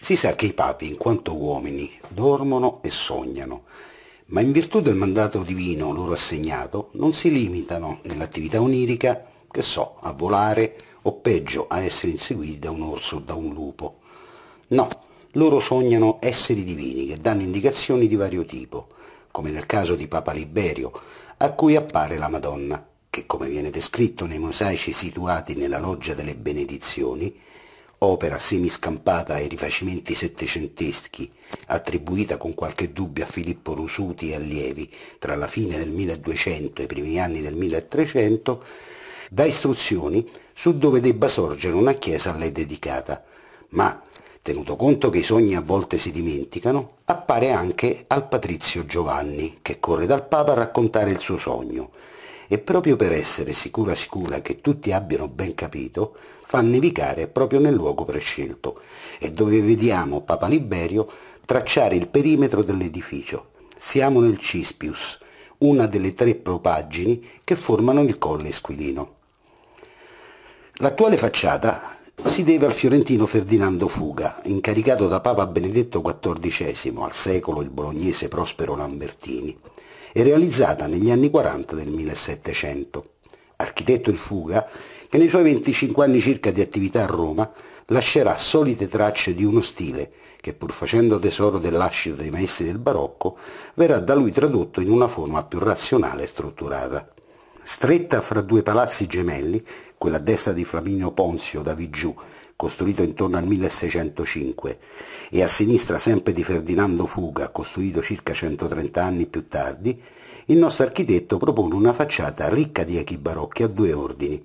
Si sa che i papi, in quanto uomini, dormono e sognano, ma in virtù del mandato divino loro assegnato non si limitano nell'attività onirica, che so, a volare o peggio a essere inseguiti da un orso o da un lupo. No, loro sognano esseri divini che danno indicazioni di vario tipo, come nel caso di Papa Liberio, a cui appare la Madonna, che come viene descritto nei mosaici situati nella loggia delle benedizioni, opera semiscampata ai rifacimenti settecenteschi, attribuita con qualche dubbio a Filippo Rusuti e allievi tra la fine del 1200 e i primi anni del 1300, dà istruzioni su dove debba sorgere una chiesa a lei dedicata, ma tenuto conto che i sogni a volte si dimenticano, appare anche al patrizio Giovanni, che corre dal Papa a raccontare il suo sogno, e proprio per essere sicura sicura che tutti abbiano ben capito, fa nevicare proprio nel luogo prescelto e dove vediamo Papa Liberio tracciare il perimetro dell'edificio. Siamo nel Cispius, una delle tre propaggini che formano il colle Esquilino. L'attuale facciata si deve al fiorentino Ferdinando Fuga, incaricato da Papa Benedetto XIV al secolo il bolognese Prospero Lambertini e realizzata negli anni 40 del 1700. Architetto il fuga, che nei suoi 25 anni circa di attività a Roma lascerà solite tracce di uno stile che pur facendo tesoro dell'ascito dei maestri del barocco verrà da lui tradotto in una forma più razionale e strutturata. Stretta fra due palazzi gemelli, quella a destra di Flaminio Ponzio da Vigiù costruito intorno al 1605, e a sinistra sempre di Ferdinando Fuga, costruito circa 130 anni più tardi, il nostro architetto propone una facciata ricca di echi barocchi a due ordini.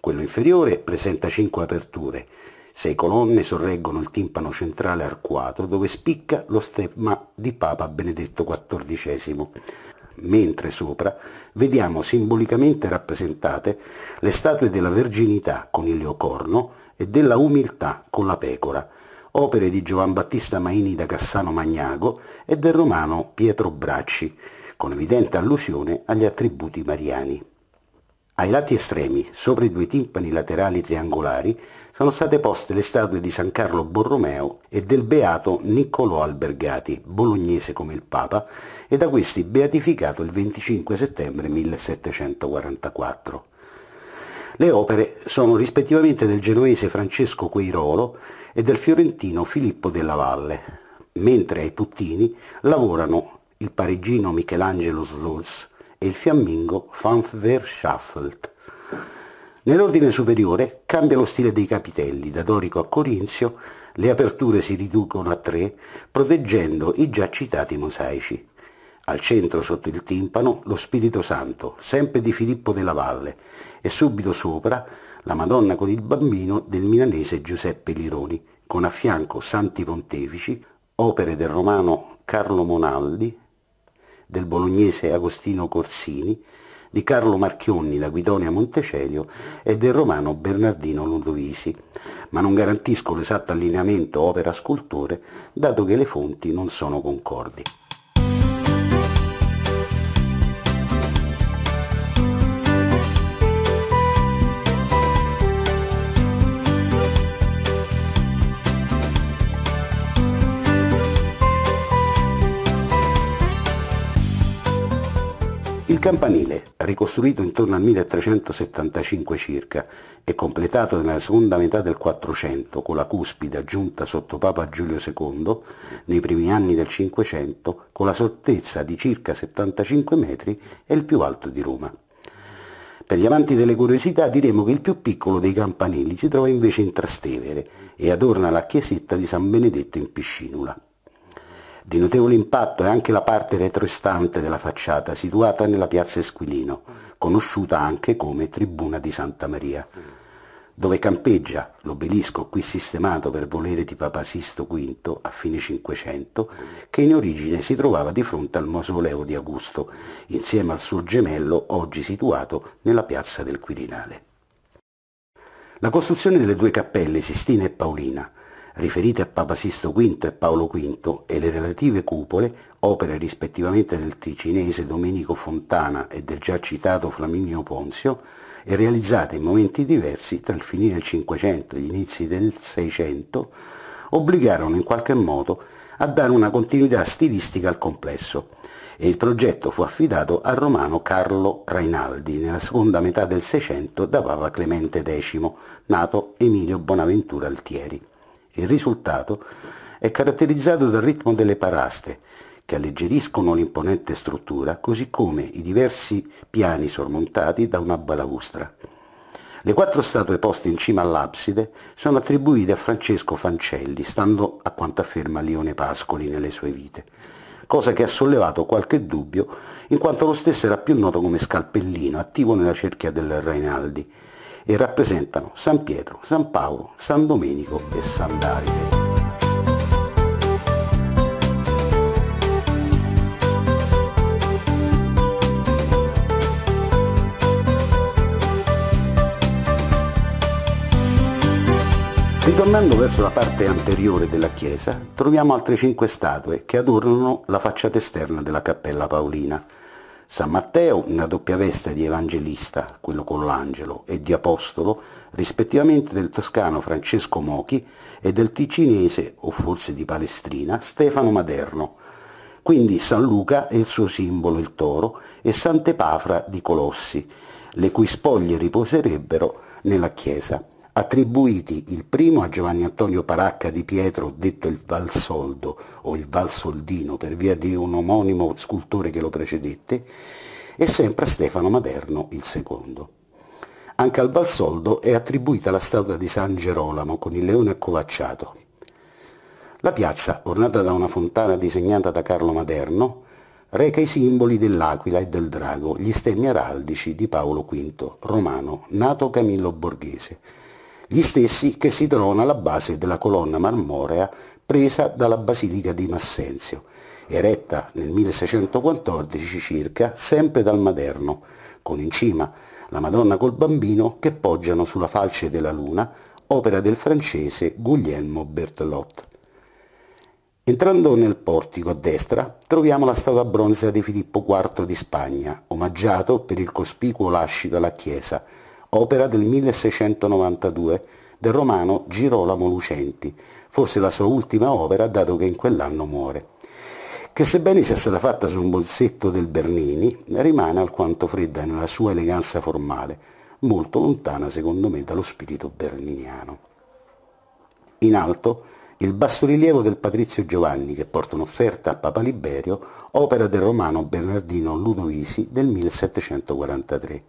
Quello inferiore presenta cinque aperture, sei colonne sorreggono il timpano centrale arcuato dove spicca lo stemma di Papa Benedetto XIV mentre sopra vediamo simbolicamente rappresentate le statue della Verginità con il leocorno e della Umiltà con la pecora, opere di Giovan Battista Maini da Cassano Magnago e del romano Pietro Bracci, con evidente allusione agli attributi mariani. Ai lati estremi, sopra i due timpani laterali triangolari, sono state poste le statue di San Carlo Borromeo e del beato Niccolò Albergati, bolognese come il Papa, e da questi beatificato il 25 settembre 1744. Le opere sono rispettivamente del genovese Francesco Queirolo e del fiorentino Filippo della Valle, mentre ai puttini lavorano il parigino Michelangelo Slurs e il fiammingo Fanfverschaffelt. Nell'ordine superiore cambia lo stile dei capitelli, da dorico a corinzio, le aperture si riducono a tre, proteggendo i già citati mosaici. Al centro sotto il timpano lo Spirito Santo, sempre di Filippo della Valle, e subito sopra la Madonna con il bambino del milanese Giuseppe Lironi, con a fianco Santi Pontefici, opere del romano Carlo Monaldi, del bolognese Agostino Corsini, di Carlo Marchionni da Guidonia Montecelio e del romano Bernardino Ludovisi, ma non garantisco l'esatto allineamento opera-scultore dato che le fonti non sono concordi. campanile, ricostruito intorno al 1375 circa e completato nella seconda metà del 400 con la cuspide aggiunta sotto Papa Giulio II, nei primi anni del 500 con la sottezza di circa 75 metri è il più alto di Roma. Per gli amanti delle curiosità diremo che il più piccolo dei campanili si trova invece in Trastevere e adorna la chiesetta di San Benedetto in Piscinula. Di notevole impatto è anche la parte retrostante della facciata, situata nella piazza Esquilino, conosciuta anche come Tribuna di Santa Maria, dove campeggia l'obelisco qui sistemato per volere di Papa Sisto V a fine Cinquecento, che in origine si trovava di fronte al mausoleo di Augusto, insieme al suo gemello oggi situato nella piazza del Quirinale. La costruzione delle due cappelle, Sistina e Paolina, riferite a Papa Sisto V e Paolo V e le relative cupole, opere rispettivamente del ticinese Domenico Fontana e del già citato Flaminio Ponzio, e realizzate in momenti diversi tra il fine del Cinquecento e gli inizi del Seicento, obbligarono in qualche modo a dare una continuità stilistica al complesso e il progetto fu affidato al romano Carlo Rainaldi nella seconda metà del Seicento da Papa Clemente X, nato Emilio Bonaventura Altieri. Il risultato è caratterizzato dal ritmo delle paraste, che alleggeriscono l'imponente struttura, così come i diversi piani sormontati da una balaustra. Le quattro statue poste in cima all'abside sono attribuite a Francesco Fancelli, stando a quanto afferma Lione Pascoli nelle sue vite, cosa che ha sollevato qualche dubbio in quanto lo stesso era più noto come Scalpellino, attivo nella cerchia del Rainaldi, e rappresentano San Pietro, San Paolo, San Domenico e San Davide. Ritornando verso la parte anteriore della chiesa, troviamo altre cinque statue che adornano la facciata esterna della Cappella Paolina, San Matteo una doppia veste di evangelista, quello con l'angelo, e di apostolo, rispettivamente del toscano Francesco Mochi e del ticinese, o forse di Palestrina, Stefano Maderno. Quindi San Luca e il suo simbolo il toro e Sant'Epafra di Colossi, le cui spoglie riposerebbero nella chiesa attribuiti il primo a Giovanni Antonio Paracca di Pietro, detto il Valsoldo o il Valsoldino per via di un omonimo scultore che lo precedette, e sempre a Stefano Maderno il secondo. Anche al Valsoldo è attribuita la statua di San Gerolamo con il leone accovacciato. La piazza, ornata da una fontana disegnata da Carlo Maderno, reca i simboli dell'aquila e del drago, gli stemmi araldici di Paolo V, romano, nato Camillo Borghese, gli stessi che si trovano alla base della colonna marmorea presa dalla Basilica di Massenzio, eretta nel 1614 circa, sempre dal Maderno, con in cima la Madonna col bambino che poggiano sulla falce della luna, opera del francese Guglielmo Bertelot. Entrando nel portico a destra troviamo la statua bronzea di Filippo IV di Spagna, omaggiato per il cospicuo lascito alla chiesa, opera del 1692 del romano Girolamo Lucenti, forse la sua ultima opera dato che in quell'anno muore, che sebbene sia stata fatta su un bozzetto del Bernini, rimane alquanto fredda nella sua eleganza formale, molto lontana secondo me dallo spirito berniniano. In alto il bassorilievo del patrizio Giovanni che porta un'offerta a Papa Liberio, opera del romano Bernardino Ludovisi del 1743.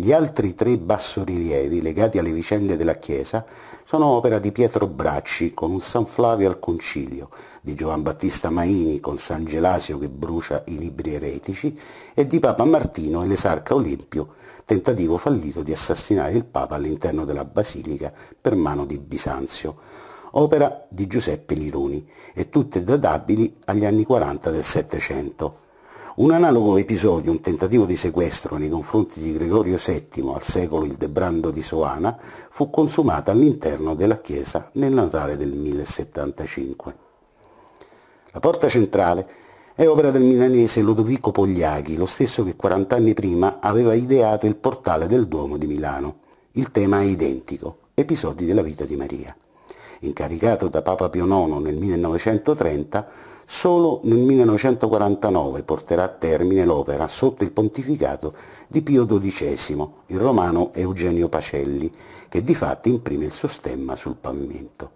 Gli altri tre bassorilievi legati alle vicende della Chiesa sono opera di Pietro Bracci con un San Flavio al Concilio, di Giovan Battista Maini con San Gelasio che brucia i libri eretici e di Papa Martino e l'esarca Olimpio, tentativo fallito di assassinare il Papa all'interno della Basilica per mano di Bisanzio, opera di Giuseppe Lironi e tutte databili agli anni 40 del Settecento. Un analogo episodio, un tentativo di sequestro nei confronti di Gregorio VII, al secolo il Debrando di Soana, fu consumato all'interno della chiesa nel Natale del 1075. La porta centrale è opera del milanese Lodovico Pogliaghi, lo stesso che 40 anni prima aveva ideato il portale del Duomo di Milano. Il tema è identico, episodi della vita di Maria. Incaricato da Papa Pio IX nel 1930, Solo nel 1949 porterà a termine l'opera sotto il pontificato di Pio XII, il romano Eugenio Pacelli, che di fatto imprime il suo stemma sul pavimento.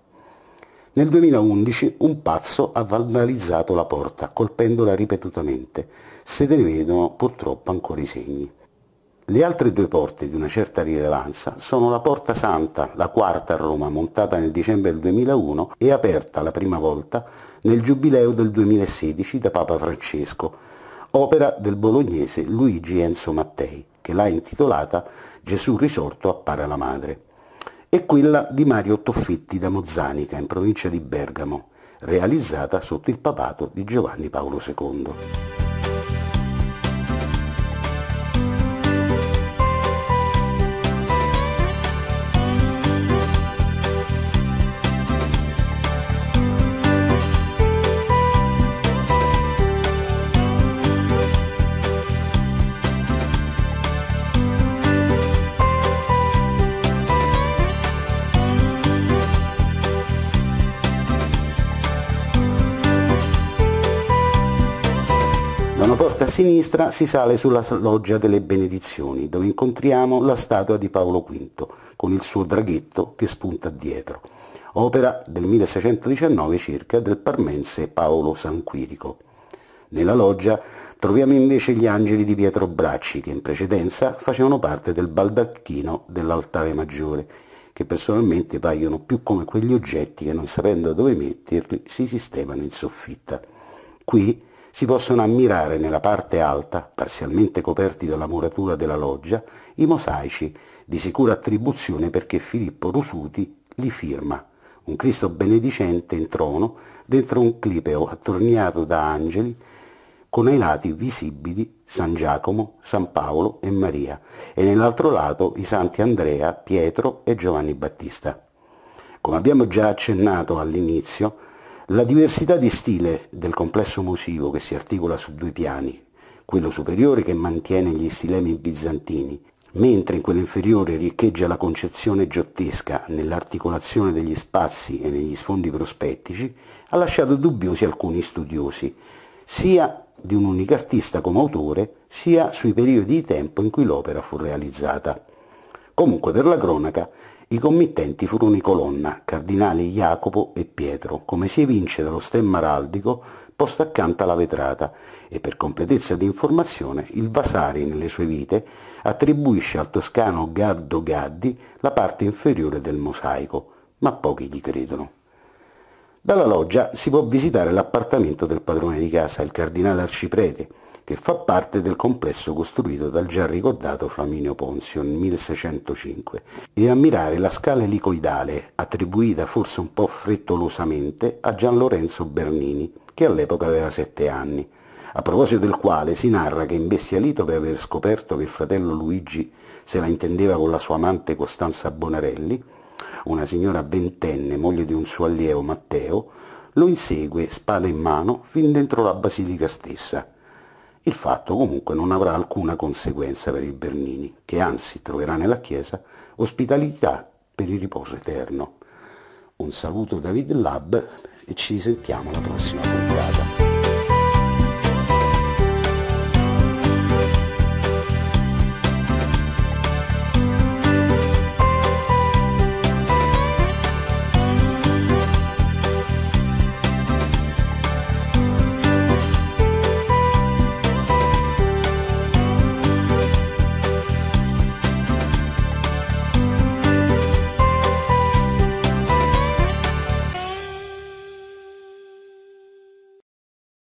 Nel 2011 un pazzo ha vandalizzato la porta, colpendola ripetutamente. Se ne vedono purtroppo ancora i segni. Le altre due porte di una certa rilevanza sono la Porta Santa, la quarta a Roma, montata nel dicembre del 2001 e aperta la prima volta nel Giubileo del 2016 da Papa Francesco, opera del bolognese Luigi Enzo Mattei, che l'ha intitolata Gesù risorto appare alla madre, e quella di Mario Toffetti da Mozzanica, in provincia di Bergamo, realizzata sotto il papato di Giovanni Paolo II. sinistra si sale sulla loggia delle benedizioni, dove incontriamo la statua di Paolo V, con il suo draghetto che spunta dietro, opera del 1619 circa del parmense Paolo Sanquirico. Nella loggia troviamo invece gli angeli di Pietro Bracci, che in precedenza facevano parte del baldacchino dell'altare maggiore, che personalmente paiono più come quegli oggetti che non sapendo dove metterli si sistemano in soffitta. Qui si possono ammirare nella parte alta, parzialmente coperti dalla muratura della loggia, i mosaici, di sicura attribuzione perché Filippo Rusuti li firma. Un Cristo benedicente in trono, dentro un clipeo attorniato da angeli, con ai lati visibili San Giacomo, San Paolo e Maria, e nell'altro lato i santi Andrea, Pietro e Giovanni Battista. Come abbiamo già accennato all'inizio, la diversità di stile del complesso musivo che si articola su due piani, quello superiore che mantiene gli stilemi bizantini, mentre in quello inferiore riccheggia la concezione giottesca nell'articolazione degli spazi e negli sfondi prospettici, ha lasciato dubbiosi alcuni studiosi, sia di un unico artista come autore, sia sui periodi di tempo in cui l'opera fu realizzata. Comunque, per la cronaca, i committenti furono i colonna, cardinali Jacopo e Pietro, come si evince dallo stemma araldico posto accanto alla vetrata, e per completezza di informazione il Vasari nelle sue vite attribuisce al toscano Gaddo Gaddi la parte inferiore del mosaico, ma pochi gli credono. Dalla loggia si può visitare l'appartamento del padrone di casa, il cardinale arciprete, che fa parte del complesso costruito dal già ricordato Flaminio Ponzio nel 1605, e ammirare la scala elicoidale, attribuita forse un po' frettolosamente a Gian Lorenzo Bernini, che all'epoca aveva sette anni, a proposito del quale si narra che imbestialito per aver scoperto che il fratello Luigi se la intendeva con la sua amante Costanza Bonarelli, una signora ventenne, moglie di un suo allievo Matteo, lo insegue, spada in mano, fin dentro la basilica stessa, il fatto comunque non avrà alcuna conseguenza per il Bernini, che anzi troverà nella Chiesa ospitalità per il riposo eterno. Un saluto David Lab e ci sentiamo alla prossima puntata.